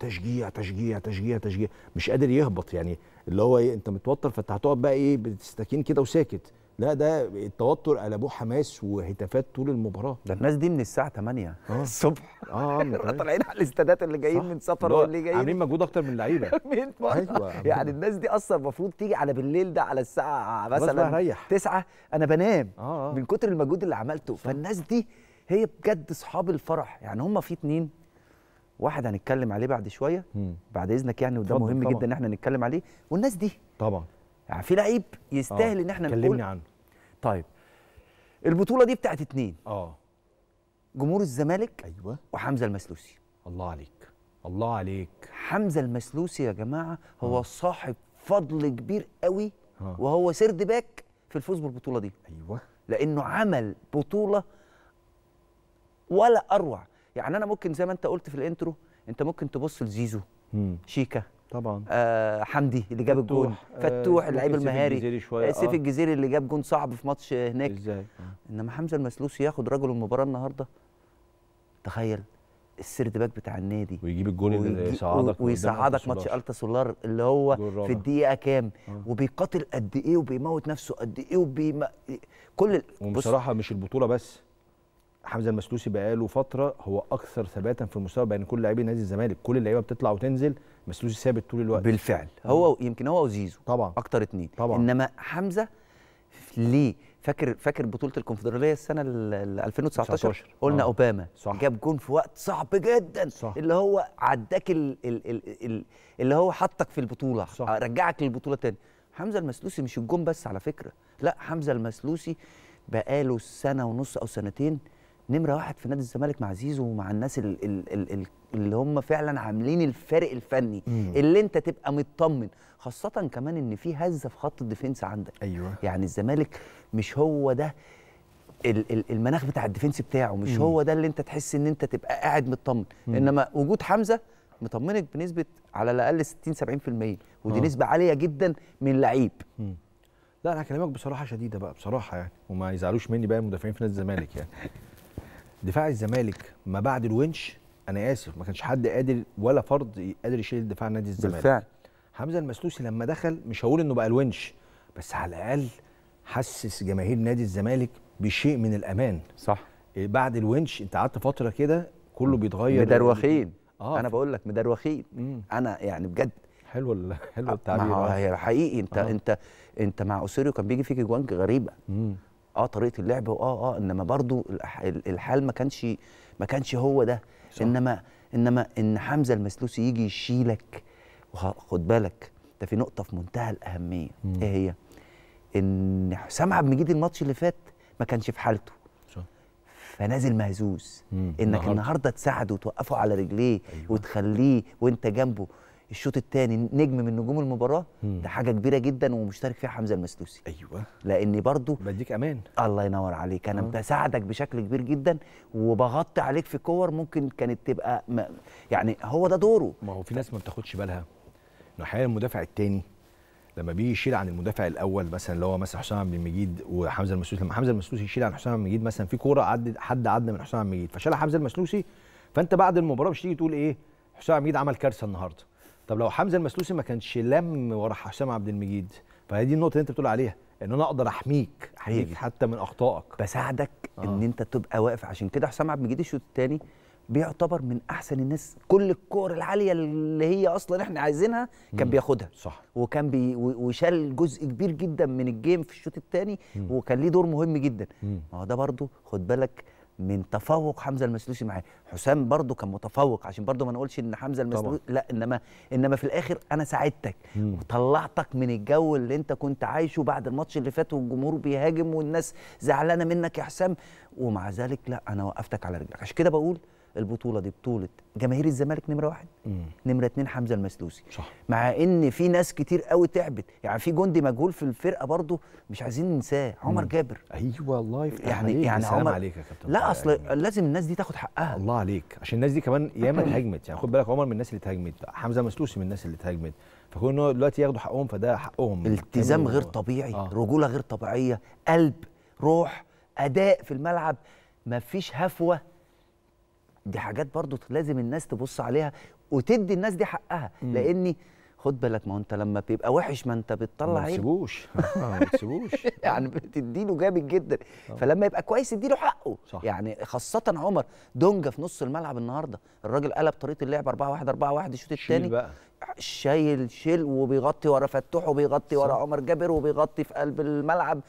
تشجيع تشجيع تشجيع تشجيع مش قادر يهبط يعني اللي هو إيه انت متوتر فانت هتقعد بقى ايه بتستكين كده وساكت لا ده التوتر قلبوه حماس وهتافات طول المباراه ده الناس دي من الساعه 8 آه. الصبح اه, آه، طالعين على الاستادات اللي جايين من سفر واللي جايين عاملين مجهود اكتر من اللعيبه أيوة، يعني الناس دي اصلا المفروض تيجي على بالليل ده على الساعه مثلا 9 انا بنام آه آه. من كتر المجهود اللي عملته فالناس دي هي بجد اصحاب الفرح يعني هم في اتنين واحد هنتكلم عليه بعد شويه بعد اذنك يعني وده مهم طبعًا. جدا ان احنا نتكلم عليه والناس دي طبعا يعني في لعيب يستاهل آه. ان احنا نقول كلمني عنه طيب البطوله دي بتاعت اتنين اه جمهور الزمالك ايوه وحمزه المسلوسي الله عليك الله عليك حمزه المسلوسي يا جماعه هو آه. صاحب فضل كبير قوي آه. وهو سرد باك في الفوز بالبطوله دي ايوه لانه عمل بطوله ولا اروع يعني انا ممكن زي ما انت قلت في الانترو انت ممكن تبص لزيزو شيكا طبعا آه حمدي اللي جاب الجون آه، فتوح آه اللعيب المهاري سيف آه. الجزيري اللي جاب جون صعب في ماتش هناك ازاي آه. انما حمزه المسلوسي ياخد رجل المباراه النهارده تخيل السرد باك بتاع النادي ويجيب الجون اللي يصعدك ويصعدك ماتش التا سولار اللي هو في الدقيقه كام آه. وبيقاتل قد ايه وبيموت نفسه قد ايه وبي كل بصراحه مش البطوله بس حمزه المسلوسي بقاله فتره هو اكثر ثباتا في المستوى بين كل لاعبي نادي الزمالك كل اللعيبه بتطلع وتنزل مسلوسي ثابت طول الوقت بالفعل هو يمكن هو وزيزو طبعا اكتر اتنين طبعا انما حمزه ليه فاكر فاكر بطوله الكونفدراليه السنه 2019 قلنا آه. اوباما صح. جاب جون في وقت صعب جدا صح. اللي هو عداك ال ال ال ال اللي هو حطك في البطوله صح. رجعك للبطوله تاني حمزه المسلوسي مش الجون بس على فكره لا حمزه المسلوسي بقاله سنه ونص او سنتين نمره واحد في نادي الزمالك مع زيزو ومع الناس الـ الـ الـ اللي هم فعلا عاملين الفارق الفني مم. اللي انت تبقى مطمن خاصه كمان ان في هزه في خط الديفنس عندك ايوه يعني الزمالك مش هو ده المناخ بتاع الديفنس بتاعه مش مم. هو ده اللي انت تحس ان انت تبقى قاعد مطمن انما وجود حمزه مطمنك بنسبه على الاقل 60 70% ودي أوه. نسبه عاليه جدا من لعيب لا انا هكلمك بصراحه شديده بقى بصراحه يعني وما يزعلوش مني بقى المدافعين في نادي الزمالك يعني دفاع الزمالك ما بعد الونش انا اسف ما كانش حد قادر ولا فرد قادر يشيل دفاع نادي الزمالك بالفعل حمزه المسلوسي لما دخل مش هقول انه بقى الونش بس على الاقل حسس جماهير نادي الزمالك بشيء من الامان صح إيه، بعد الونش انت قعدت فتره كده كله بيتغير مدروخين آه. انا بقول لك مدروخين مم. انا يعني بجد حلو حلو آه، التعبير هي حقيقي انت آه. انت انت مع اوسيريو كان بيجي فيك اجوان غريبه مم. اه طريقه اللعب واه اه انما برضو الحال ما كانش ما كانش هو ده صح. انما انما ان حمزه المسلوسي يجي يشيلك وخد بالك ده في نقطه في منتهى الاهميه مم. ايه هي ان حسام عبد المجيد الماتش اللي فات ما كانش في حالته صح. فنازل مهزوز انك النهارده تساعده وتوقفه على رجليه أيوة. وتخليه وانت جنبه الشوط الثاني نجم من نجوم المباراه ده حاجه كبيره جدا ومشترك فيها حمزه المسلوسي ايوه لاني برضو بديك امان الله ينور عليك انا آه. بساعدك بشكل كبير جدا وبغطي عليك في كور ممكن كانت تبقى ما يعني هو ده دوره ما هو في ناس ما بتاخدش بالها انه احيانا المدافع الثاني لما بيجي يشيل عن المدافع الاول مثلا اللي هو مثلا حسام عبد المجيد وحمزه المسلوسي لما حمزه المسلوسي يشيل عن حسام عبد المجيد مثلا في كوره عدت حد عدى من حسام عبد المجيد فشالها حمزه المسلوسي فانت بعد المباراه مش تيجي تقول ايه حسام عبد المجيد عمل كارثه النهارده طب لو حمزه المسلوسي ما كانش لم ورا حسام عبد المجيد فهي دي النقطه اللي انت بتقول عليها ان انا اقدر احميك احميك حتى من اخطائك بساعدك آه. ان انت تبقى واقف عشان كده حسام عبد المجيد الشوط الثاني بيعتبر من احسن الناس كل الكور العاليه اللي هي اصلا احنا عايزينها كان بياخدها صح وكان بي وشال جزء كبير جدا من الجيم في الشوط الثاني وكان ليه دور مهم جدا ما هو ده برضو خد بالك من تفوق حمزه المسلوسي معاه حسام برضو كان متفوق عشان برضو ما نقولش ان حمزه المسلوسي لا انما انما في الاخر انا ساعدتك مم. وطلعتك من الجو اللي انت كنت عايشه بعد الماتش اللي فات والجمهور بيهاجم والناس زعلانه منك يا حسام ومع ذلك لا انا وقفتك على رجلك عشان كده بقول البطوله دي بطوله جماهير الزمالك نمره واحد مم. نمره اتنين حمزه المسلوسي صح. مع ان في ناس كتير قوي تعبت يعني في جندي مجهول في الفرقه برضه مش عايزين ننساه عمر مم. جابر ايوه الله يعني يفتح يعني عليك يعني عمر عليك يا كابتن لا اصل يعني. لازم الناس دي تاخد حقها الله عليك عشان الناس دي كمان ياما اتهاجمت يعني خد بالك عمر من الناس اللي اتهاجمت حمزه المسلوسي من الناس اللي اتهاجمت فكون ان دلوقتي ياخدوا حقهم فده حقهم التزام غير طبيعي آه. رجوله غير طبيعيه قلب روح اداء في الملعب مفيش هفوه دي حاجات برضو لازم الناس تبص عليها وتدي الناس دي حقها لان خد بالك ما انت لما بيبقى وحش ما انت بتطلع ما تسيبوش آه، ما تسيبوش يعني بتديله جامد جدا آه. فلما يبقى كويس اديله حقه صح. يعني خاصه عمر دونجا في نص الملعب النهارده الراجل قلب طريقه اللعب 4 1 4 1 الشوط الثاني شايل شيل وبيغطي ورا فتوح وبيغطي ورا عمر جابر وبيغطي في قلب الملعب